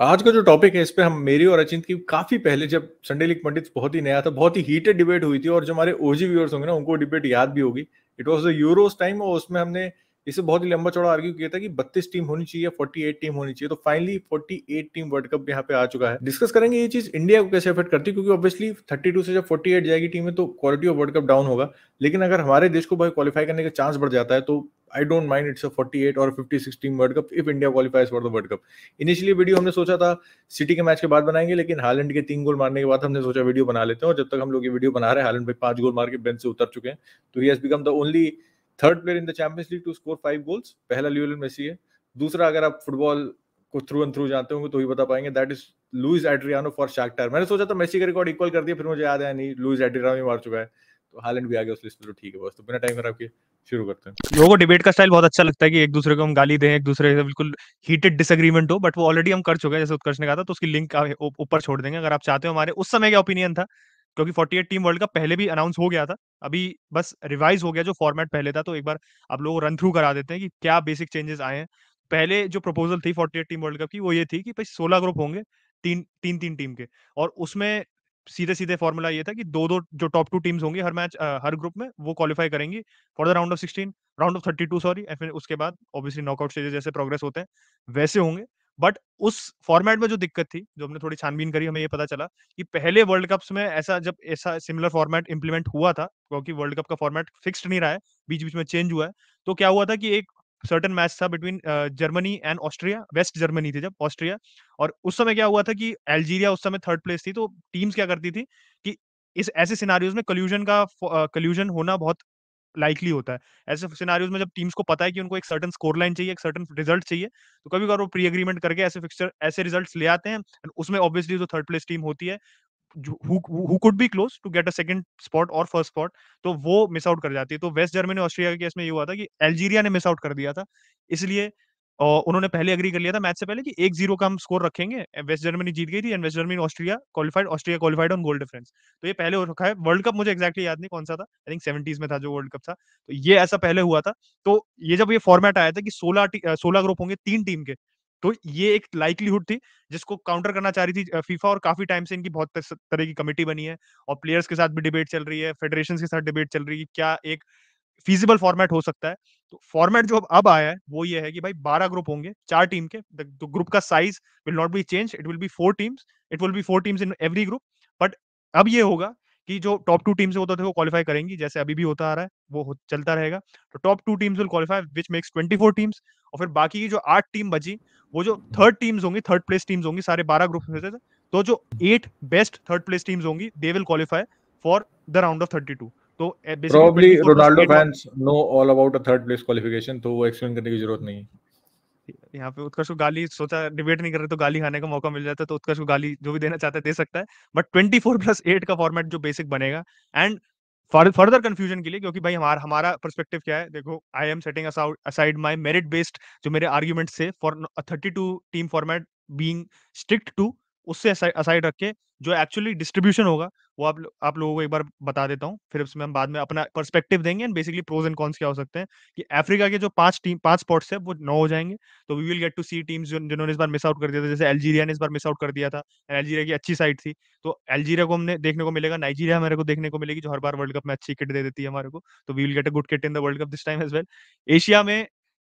आज का जो टॉपिक है इस पे हम मेरी और अचिंत की काफी पहले जब संडे लीग पंडित बहुत ही नया था बहुत ही हीटेड डिबेट हुई थी और जो हमारे ओजी व्यूअर्स होंगे ना उनको डिबेट याद भी होगी it was the Euros time और उसमें हमने इसे बहुत ही लंबा चौड़ा आर्ग्यू किया था कि 32 टीम होनी चाहिए 48 टीम होनी चाहिए तो फाइनली 48 टीम वर्ल्ड कप यहाँ पे आ चुका है डिस्कस करेंगे ये चीज इंडिया को कैसे अफेक्ट करती है क्योंकि ऑब्वियसली 32 से जब 48 जाएगी टीम तो quality of World Cup down होगा लेकिन अगर हमारे देश को भाई क्वालिफाई करने का चांस बढ़ जाता है तो I don't mind it's a 48 और 56 team World Cup if India qualifies for the World Cup initially video हमने सोचा था सिटी के मैच के बाद बनाएंगे लेकिन हालैंड के तीन गोल मारने के बाद हमने सोचा वीडियो बना लेते हैं और जब तक हम लोग ये वीडियो बना रहे हैं हालैंड भाई पांच गोल मार के बेंच से उतर चुके हैं तो he has become the only third player in the Champions League to score five goals पहला लियोनेल मेसी है दूसरा अगर आप फुटबॉल को थ्रू एंड थ्रू जानते होंगे तो ही बता पाएंगे that is Luis Adriano for shark tier मैंने सोचा था मेसी का रिकॉर्ड इक्वल कर दिया फिर मुझे याद आया नहीं लुइस एड्रियानो भी मार चुका है तो हालैंड भी आ गया उस लिस्ट में तो ठीक है बस तो बिना टाइम खराब किए शुरू करते हैं लोगों को डिबेट का स्टाइल बहुत अच्छा लगता है कि एक दूसरे को हम गाली दें एक दूसरे से बिल्कुल हीटेड डिसएग्रीमेंट हो बट वो ऑलरेडी हम कर चुके हैं जैसे उत्कर्ष ने कहा था तो उसकी लिंक ऊपर छोड़ देंगे अगर आप चाहते हो हमारे उस समय का ओपिनियन था क्योंकि 48 टीम वर्ल्ड कप पहले भी अनाउंस हो गया था अभी बस रिवाइज हो गया जो फॉर्मेट पहले था तो एक बार आप लोग रन थ्रू करा देते हैं कि क्या बेसिक चेंजेस आए हैं पहले जो प्रपोजल थी 48 टीम वर्ल्ड कप की वो ये थी कि भाई 16 ग्रुप होंगे तीन तीन तीन टीम के और उसमें सीधे सीधे फॉर्मूला ये था कि दो दो जो टॉप टू टीम्स होंगी हर मैच हर ग्रुप में वो क्वालिफाई करेंगी for the round of sixteen round of thirty two sorry फिर उसके बाद ऑब्वियसली नॉकआउट स्टेजेस जैसे प्रोग्रेस होते हैं वैसे होंगे बट उस फॉर्मेट में जो दिक्कत थी जो हमने थोड़ी छानबीन करी हमें ये पता चला कि पहले वर्ल्ड कप्स में ऐसा जब ऐसा सिमिलर फॉर्मेट इंप्लीमेंट हुआ था क्योंकि वर्ल्ड कप का फॉर्मेट फिक्स्ड नहीं रहा है बीच बीच में चेंज हुआ है तो क्या हुआ था कि एक सर्टन मैच था between Germany and Austria West Germany थी जब ऑस्ट्रिया और उस समय क्या हुआ था कि अल्जीरिया उस समय थर्ड प्लेस थी तो टीम्स क्या करती थी कि इस ऐसे सिनारियोज में कल्यूजन का कल्यूजन uh, होना बहुत लाइकली होता है ऐसे सिनारियोज में जब टीम्स को पता है कि उनको एक सर्टन स्कोर लाइन चाहिए एक सर्टन रिजल्ट चाहिए तो कभी कभार वो प्री एग्रीमेंट करके ऐसे फिक्सचर ऐसे रिजल्ट ले आते हैं उसमें ऑब्वियसली जो थर्ड प्लेस टीम होती है who who could be close to get a second spot और फर्स्ट स्पॉट तो वो मिस आउट कर जाती है तो वेस्ट जर्मनी ऑस्ट्रिया के केस में ये हुआ था कि अल्जीरिया ने मिस आउट कर दिया था इसलिए उन्होंने पहले अग्री कर लिया था मैच से पहले कि एक जीरो का हम स्कोर रखेंगे वेस्ट जर्मनी जीत गई थी and West Germany Austria qualified Australia qualified on goal difference तो ये पहले रखा है वर्ल्ड कप मुझे एक्जैक्टली याद नहीं कौन सा था आई थिंक सेवेंटीज में था जो वर्ल्ड कप था तो ये ऐसा पहले हुआ था तो ये जब ये फॉर्मेट आया था कि सोलह सोलह ग्रुप होंगे तीन टीम के तो ये एक लाइकलीहुड थी जिसको काउंटर करना चाह रही थी फीफा और काफी टाइम से इनकी बहुत तरह की कमेटी बनी है और प्लेयर्स के साथ भी डिबेट चल रही है फेडरेशन के साथ डिबेट चल रही है क्या एक फीजिबल फॉर्मेट हो सकता है तो फॉर्मेट जो अब आया है वो ये है कि भाई 12 ग्रुप होंगे चार टीम के तो ग्रुप का size will not be change it will be four teams it will be four teams in every group but अब ये होगा कि जो टॉप टू टीम्स होते थे वो क्वालिफाई करेंगी जैसे अभी भी होता आ रहा है वो चलता रहेगा तो top two teams will qualify which makes 24 teams और फिर बाकी की जो आठ टीम बची वो जो थर्ड टीम्स होंगी थर्ड प्लेस टीम्स होंगी सारे बारह ग्रुप में से तो जो at best third place teams होंगी they will qualify for the round of thirty to तो Ronaldo fans know all about a third place qualification तो वो एक्सप्लेन करने की जरूरत नहीं है यहाँ पे उत्कर्ष को गाली सोचा डिबेट नहीं कर रहे तो गाली खाने का मौका मिल जाता तो उत्कर्ष को गाली जो भी देना चाहता है दे सकता है बट फोर प्लस एट का फॉर्मेट जो बेसिक बनेगा एंड फर्दर कंफ्यूजन के लिए क्योंकि भाई हमारा हमारा पर्सपेक्टिव क्या है देखो I am setting aside my merit based जो मेरे आर्ग्यूमेंट्स थे for thirty two team format being strict to उससे असाइड रख के जो एक्चुअली डिस्ट्रीब्यूशन होगा वो आप आप लोगों को एक बार बता देता हूँ फिर उसमें हम बाद में अपना परस्पेक्टिव देंगे and basically pros and cons क्या हो सकते हैं कि अफ्रीका के जो पांच टीम पांच स्पॉट्स है वो नौ हो जाएंगे तो we will get to see teams जिन्होंने इस बार मिस आउट कर दिया था जैसे अल्जीरिया ने इस बार मिस आउट कर दिया था अल्जीरिया की अच्छी साइड थी तो अल्जीरिया को हमने देखने को मिलेगा नाइजीरिया हमारे को देखने को मिलेगी जो हर बार वर्ल्ड कप में अच्छी किट दे देती है हमारे को तो we will get a good kit in the World Cup this time as well Asia में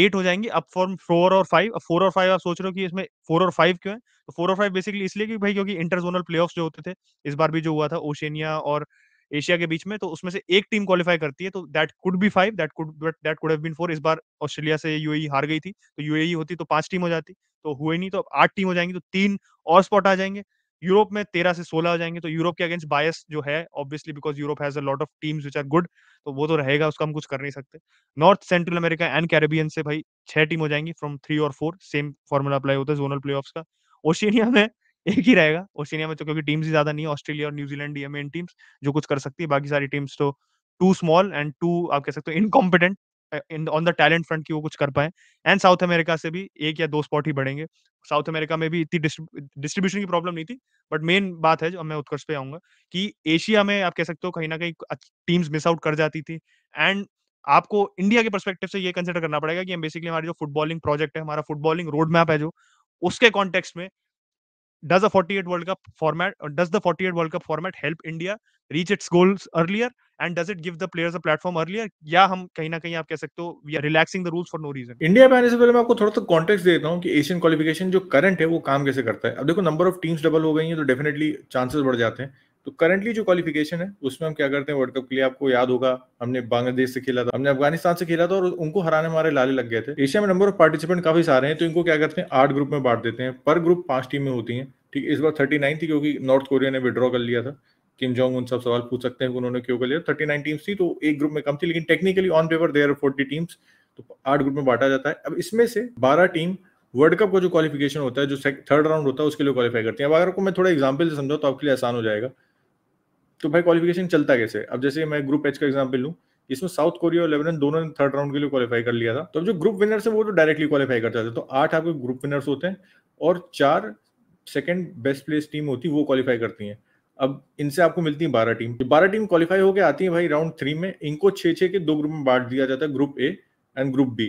एट हो जाएंगे अब फॉर्म फोर और फाइव फोर और फाइव आप सोच रहे हो कि इसमें फोर और फाइव क्यों है तो फोर और फाइव बेसिकली इसलिए कि भाई क्योंकि इंटर जोनल प्ले जो होते थे इस बार भी जो हुआ था ओशनिया और एशिया के बीच में तो उसमें से एक टीम क्वालिफाई करती है तो that could be five that could that could have been four इस बार ऑस्ट्रेलिया से यू e हार गई थी तो यू e होती तो पांच टीम हो जाती तो हुए नहीं तो आठ टीम हो जाएंगी तो तीन और स्पॉट आ जाएंगे यूरोप में तेरह से सोलह हो जाएंगे तो यूरोप के अगेंस्ट बायस जो है obviously because Europe has a lot of teams which are good तो वो तो रहेगा उसका हम कुछ कर नहीं सकते North Central America and Caribbean से भाई छह टीम हो जाएंगी फ्रॉम थ्री और फोर सेम फॉर्मूला अप्लाई होता है जोनल प्ले का ओशिनिया में एक ही रहेगा ओशिनिया में तो क्योंकि टीम्स ही ज्यादा नहीं है ऑस्ट्रेलिया और न्यूजीलैंड ये मेन टीम्स जो कुछ कर सकती है बाकी सारी टीम्स तो टू स्मॉल एंड टू आप कह सकते हो incompetent in on the talent front की वो कुछ कर पाए एंड साउथ अमेरिका से भी एक या दो स्पॉट ही बढ़ेंगे साउथ अमेरिका में भी इतनी डिस्ट्रीब्यूशन की प्रॉब्लम नहीं थी बट मेन बात है जो मैं उत्कर्ष पे आऊंगा कि एशिया में आप कह सकते हो कहीं ना कहीं टीम्स मिस आउट कर जाती थी एंड आपको इंडिया के परस्पेक्टिव से ये कंसिडर करना पड़ेगा कि हम बेसिकली हमारी जो फुटबॉलिंग प्रोजेक्ट है हमारा फुटबॉलिंग रोड मैप है जो उसके कॉन्टेक्स्ट में does a forty eight World Cup format does the forty eight World Cup format help India reach its goals earlier and does it give the players a platform earlier या हम कहीं ना कहीं आप कह सकते हो we are relaxing the rules for no reason India में आने से पहले मैं आपको थोड़ा सा कॉन्टेक्स्ट देता हूँ कि एशियन क्वालिफिकेशन जो करंट है वो काम कैसे करता है अब देखो नंबर ऑफ टीम्स डबल हो गई हैं तो डेफिनेटली चांसेस बढ़ जाते हैं तो करंटली जो क्वालिफिकेशन है उसमें हम क्या करते हैं वर्ल्ड कप के लिए आपको याद होगा हमने बांग्लादेश से खेला था हमने अफगानिस्तान से खेला था और उनको हराने हमारे लाले लग गए थे एशिया में नंबर ऑफ पार्टिसिपेंट काफी सारे हैं तो इनको क्या करते हैं आठ ग्रुप में बांट देते हैं पर ग्रुप पांच टीमें होती हैं ठीक इस बार थर्टी नाइन थी क्योंकि नॉर्थ कोरिया ने विड्रॉ कर लिया था किम जोंग उन सब सवाल पूछ सकते हैं उन्होंने क्यों लिया थर्टी नाइन टीम्स थी तो एक ग्रुप में कम थी लेकिन technically on paper there forty teams तो आठ ग्रुप में बांटा जाता है अब इसमें से बारह टीम वर्ल्ड कप का जो क्वालिफिकेशन होता है जो थर्ड राउंड होता है उसके लिए क्वालिफाई करती है अब अगर आपको मैं थोड़ा एग्जाम्पल से समझाऊँ तो आपके लिए आसान हो जाएगा तो भाई क्वालिफिकेशन चलता कैसे अब जैसे मैं ग्रुप एच का एग्जाम्पल लूँ इसमें साउथ कोरिया और लेबनन दोनों ने थर्ड राउंड के लिए क्वालिफाई कर लिया था तो जो ग्रुप विनर्स है वो तो डायरेक्टली क्वालिफाई करता जाते तो आठ आपके ग्रुप विनर्स होते हैं और चार सेकेंड बेस्ट प्लेस टीम होती है वो क्वालिफाई करती हैं अब इनसे आपको मिलती है बारह टीम बारह टीम क्वालिफाई होकर आती है भाई राउंड थ्री में इनको छे छे के दो ग्रुप में बांट दिया जाता है group A and group B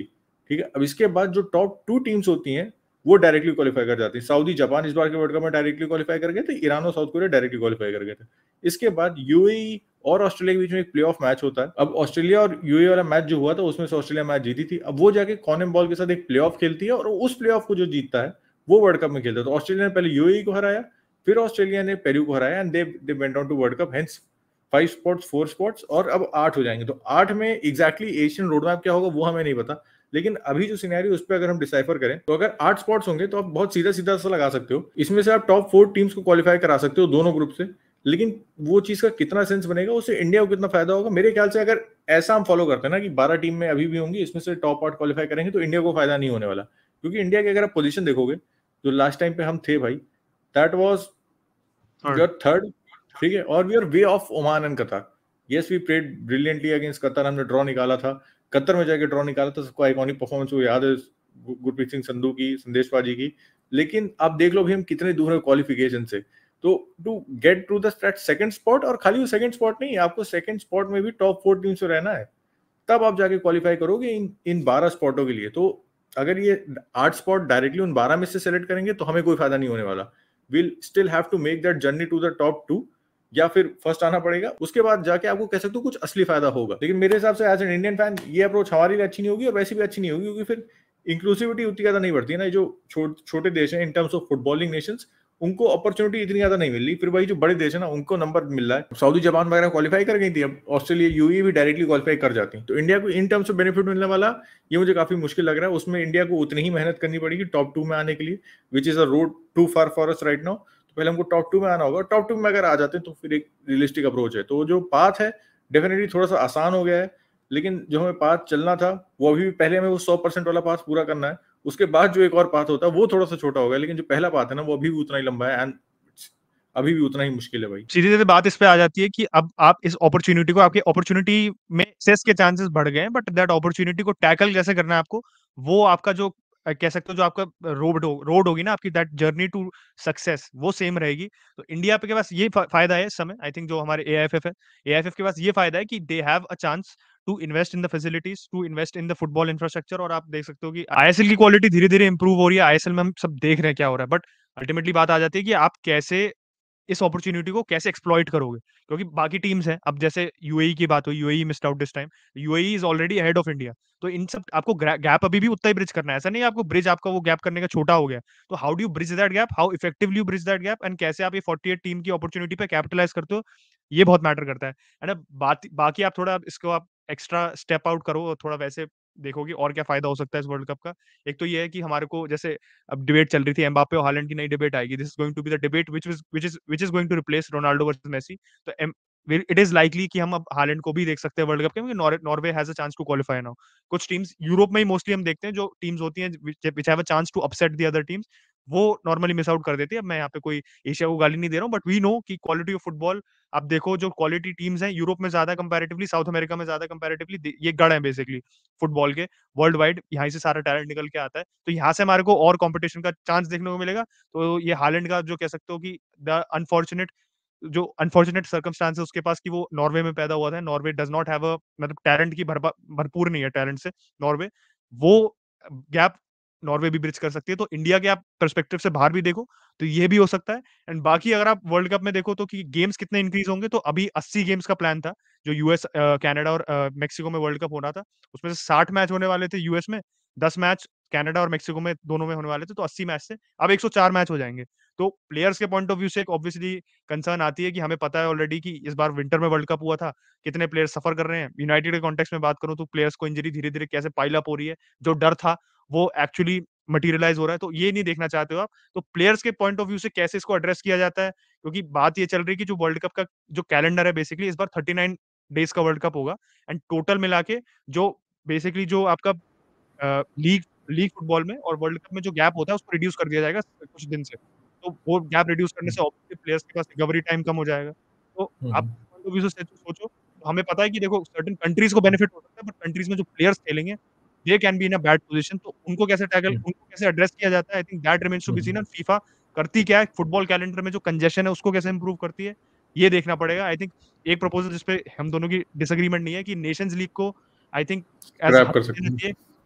ठीक है अब इसके बाद जो टॉप टू टीम्स होती हैं वो डायरेक्टली क्वालिफाई कर जाती है सऊदी जापान इस बार के वर्ल्ड कप में डायरेक्टली क्वालिफाई कर गए थे ईरान और साउथ कोरिया डायरेक्टली क्वालिफाई कर गए थे इसके बाद यूएई e और ऑस्ट्रेलिया के बीच में एक प्ले मैच होता है अब ऑस्ट्रेलिया और यूए e वाला मैच जो हुआ था उसमें से ऑस्ट्रेलिया मैच जीती थी अब वो जाके कॉनम बॉल के साथ एक प्ले खेलती है और उस प्ले को जो जीतता है वो वर्ल्ड कप में खेलता है तो ऑस्ट्रेलिया ने पहले यूएई e को हराया फिर ऑस्ट्रेलिया ने पेरू को हराया and they went on to World Cup hence five spots four spots और अब आठ हो जाएंगे तो आठ में एग्जैक्टली एशियन रोड मैप क्या होगा वो हमें नहीं पता लेकिन अभी जो सिनेरियो उस पर अगर हम डिसाइफर करें तो अगर आठ स्पॉट्स होंगे तो आप बहुत सीधा सीधा सा लगा सकते हो इसमें से आप टॉप फोर टीम्स को क्वालिफाई करा सकते हो दोनों ग्रुप से लेकिन वो चीज का कितना सेंस बनेगा उससे इंडिया को कितना फायदा होगा मेरे ख्याल से अगर ऐसा हम फॉलो करते हैं ना कि बारह टीम में अभी भी होंगी इसमें से टॉप आठ क्वालिफाई करेंगे तो इंडिया को फायदा नहीं होने वाला क्योंकि इंडिया की अगर आप पोजिशन देखोगे जो लास्ट टाइम पे हम थे भाई दैट वाज योर थर्ड ठीक है और we are way of Oman and Qatar yes we played brilliantly against Qatar हमने ड्रॉ निकाला था कतर में जाके ड्रॉ निकाला था सबको आइकॉनिक परफॉर्मेंस वो याद है गुरप्रीत सिंह संधू की संदेश पाजी की लेकिन आप देख लो भी हम कितने दूर है क्वालिफिकेशन से तो to get to that second spot और खाली वो सेकंड स्पॉट नहीं आपको सेकंड स्पॉट में भी टॉप फोर टीम से रहना है तब आप जाके क्वालिफाई करोगे इन इन बारह स्पॉटों के लिए तो अगर ये आठ स्पॉट डायरेक्टली उन बारह में से सेलेक्ट करेंगे तो हमें कोई फायदा नहीं होने वाला will still have to make that journey to the top two या फिर फर्स्ट आना पड़ेगा उसके बाद जाके आपको कह सकते हो कुछ असली फायदा होगा लेकिन मेरे हिसाब से एज एन इंडियन फैन ये अप्रोच हमारे लिए अच्छी नहीं होगी और वैसे भी अच्छी नहीं होगी क्योंकि फिर इंक्लूसिविटी उतनी ज्यादा नहीं बढ़ती है ना जो छोटे देश हैं in terms of footballing nations उनको अपॉर्चुनिटी इतनी ज्यादा नहीं मिली फिर वही जो बड़े देश है ना उनको नंबर मिल रहा है सऊदी जापान वगैरह क्वालिफाई कर गई थी अब ऑस्ट्रेलिया यूए e भी डायरेक्टली क्वालिफाई कर जाती है तो इंडिया को इन टर्म्स ऑफ बेनिफिट मिलने वाला ये मुझे काफी मुश्किल लग रहा है उसमें इंडिया को उतनी ही मेहनत करनी पड़ेगी टॉप टू में आने के लिए which is a road too far for us right now तो पहले हमको टॉप टू में आना होगा टॉप टू में अगर आ जाते हैं तो फिर एक रियलिस्टिक अप्रोच है तो जो पाथ है डेफिनेटली थोड़ा सा आसान हो गया है लेकिन जो हमें पाथ चलना था वो अभी भी पहले हमें वो सौ परसेंट वाला पाथ पूरा करना है उसके बाद जो एक और पाथ होता है वो थोड़ा सा छोटा होगा लेकिन जो पहला पाथ है ना वो अभी भी उतना ही लंबा है एंड अभी भी उतना ही मुश्किल है भाई सीधी सीधी बात इस पे आ जाती है कि अब आप इस अपॉर्चुनिटी को आपके अपॉर्चुनिटी में सेस के चांसेस बढ़ गए हैं बट दैट अपॉर्चुनिटी को टैकल कैसे करना है आपको वो आपका जो कह सकते हो जो आपका रोड हो रोड होगी ना आपकी दैट जर्नी टू सक्सेस वो सेम रहेगी तो इंडिया पे के पास ये फायदा है इस समय आई थिंक जो हमारे ए है ए के पास ये फायदा है कि they have a chance to invest in the facilities to invest in the football infrastructure और आप देख सकते हो कि आईएसएल की क्वालिटी धीरे धीरे इंप्रूव हो रही है आईएसएल में हम सब देख रहे हैं क्या हो रहा है बट अल्टीमेटली बात आ जाती है कि आप कैसे इस अपॉर्चुनिटी को कैसे एक्सप्लॉइट करोगे क्योंकि बाकी टीम्स हैं अब जैसे यूएई e की बात हो UAE missed out this time UAE is already head of India तो इन सब आपको गैप अभी भी उतना ही ब्रिज करना है ऐसा नहीं आपको ब्रिज आपका वो गैप करने का छोटा हो गया तो how do you bridge that gap how effectively you bridge that gap and कैसे आप ये फोर्टी टीम की अपॉर्चुनिटी पर कैपिटलाइज करते हो ये बहुत मैटर करता है एंड बाकी आप थोड़ा इसको आप एक्स्ट्रा स्टेप आउट करो और थोड़ा वैसे देखो कि और क्या फायदा हो सकता है इस वर्ल्ड कप का एक तो ये है कि हमारे को जैसे अब डिबेट चल रही थी एम्बापे और हालैंड की नई डिबेट आएगी this is going to be the debate which is which is which is going to replace Ronaldo versus Messi तो एम इट इज लाइकली कि हम अब हालैंड को भी देख सकते हैं वर्ल्ड कप के क्योंकि Norway has a chance to qualify now कुछ टीम्स यूरोप में ही मोस्टली हम देखते हैं जो टीम्स होती हैं which have a chance to upset the other teams वो नॉर्मली मिस आउट कर देती है मैं यहाँ पे कोई एशिया को गाली नहीं दे रहा हूँ बट वी नो कि क्वालिटी ऑफ फुटबॉल आप देखो जो क्वालिटी टीम्स हैं यूरोप में ज्यादा कंपैरेटिवली साउथ अमेरिका में ज्यादा कंपैरेटिवली ये गढ़ है बेसिकली फुटबॉल के वर्ल्ड वाइड यहाँ से सारा टैलेंट निकल के आता है तो यहाँ से हमारे को और कॉम्पिटिशन का चांस देखने को मिलेगा तो ये हालैंड का जो कह सकते हो कि द अनफॉर्चुनेट जो अनफॉर्चुनेट सर्कमस्टांस है उसके पास कि वो नॉर्वे में पैदा हुआ था नॉर्वे डज नॉट हैव मतलब टैलेंट की भरपूर नहीं है टैलेंट से नॉर्वे वो गैप नॉर्वे भी ब्रिज कर सकती है तो इंडिया के आप परस्पेक्टिव से बाहर भी देखो तो ये भी हो सकता है एंड बाकी अगर आप वर्ल्ड कप में देखो तो कि गेम्स कितने इंक्रीज होंगे तो अभी अस्सी गेम्स का प्लान था जो यूएस कैनेडा और मेक्सिको में वर्ल्ड कप होना था उसमें से साठ मैच होने वाले थे यूएस में दस मैच कनाडा और मेक्सिको में दोनों में होने वाले थे तो 80 मैच से अब 104 मैच हो जाएंगे तो प्लेयर्स के पॉइंट ऑफ व्यू से एक ऑब्वियसली कंसर्न आती है कि हमें पता है ऑलरेडी कि इस बार विंटर में वर्ल्ड कप हुआ था कितने प्लेयर्स सफर कर रहे हैं यूनाइटेड के कॉन्टेक्स्ट में बात करूं तो प्लेयर्स को इंजरी धीरे धीरे कैसे पाइलअप हो रही है जो डर था वो एक्चुअली मटीरियलाइज हो रहा है तो ये नहीं देखना चाहते हो आप तो प्लेयर्स के पॉइंट ऑफ व्यू से कैसे इसको एड्रेस किया जाता है क्योंकि बात ये चल रही है कि जो वर्ल्ड कप का जो कैलेंडर है बेसिकली इस बार थर्टी नाइन डेज का वर्ल्ड कप होगा एंड टोटल मिला के जो बेसिकली जो आपका लीग लीग फुटबॉल में और वर्ल्ड कप में जो गैप होता है उसको रिड्यूस कर दिया जाएगा कुछ दिन से तो वो गैप रिड्यूस करने से ऑब्वियसली हम्म। प्लेयर्स के पास रिकवरी टाइम कम हो जाएगा तो हम्म, आप तो भी सोचो तो हमें पता है कि देखो सर्टेन कंट्रीज को बेनिफिट हो सकता है बट कंट्रीज में जो प्लेयर्स खेलेंगे they can be in a bad position तो उनको कैसे टैकल उनको कैसे एड्रेस किया जाता है I think that remains to be seen FIFA करती क्या है फुटबॉल कैलेंडर में जो कंजेशन है उसको कैसे इंप्रूव करती है ये देखना पड़ेगा आई थिंक एक प्रपोजल जिसपे हम दोनों की डिसएग्रीमेंट नहीं है कि नेशंस लीग को आई थिंक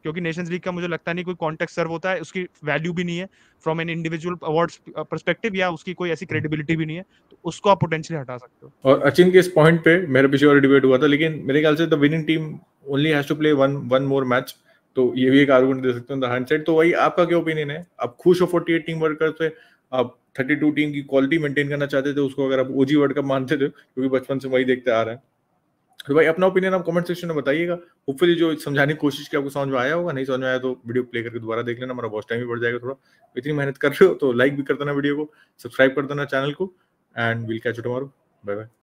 क्योंकि नेशंस लीग का मुझे लगता नहीं कोई कॉन्टेक्ट सर्व होता है उसकी वैल्यू भी नहीं है from an individual award perspective या उसकी कोई ऐसी क्रेडिबिलिटी भी नहीं है तो उसको आप पोटेंशियली हटा सकते हो और अचिन के इस पॉइंट पे मेरे पीछे और डिबेट हुआ था लेकिन मेरे ख्याल से the winning team only has to play one one more match तो ये भी एक आर्गुमेंट दे सकते हैं हैंड साइड तो वही आपका क्या ओपिनियन है आप खुश हो 48 टीम वर्ल्ड कप से आप 32 टीम की क्वालिटी मेंटेन करना चाहते थे उसको अगर आप ओजी वर्ल्ड कप मानते थे क्योंकि बचपन से वही देखते आ रहे हैं तो भाई अपना ओपिनियन आप कमेंट सेक्शन में बताइएगा होपफुली जो समझाने की कोशिश की आपको समझ में आया होगा नहीं समझ में आया तो वीडियो प्ले करके दोबारा देख लेना हमारा बहुत टाइम भी बढ़ जाएगा थोड़ा इतनी मेहनत कर रहे हो तो लाइक भी कर देना वीडियो को सब्सक्राइब कर देना चैनल को and will catch tomorrow bye bye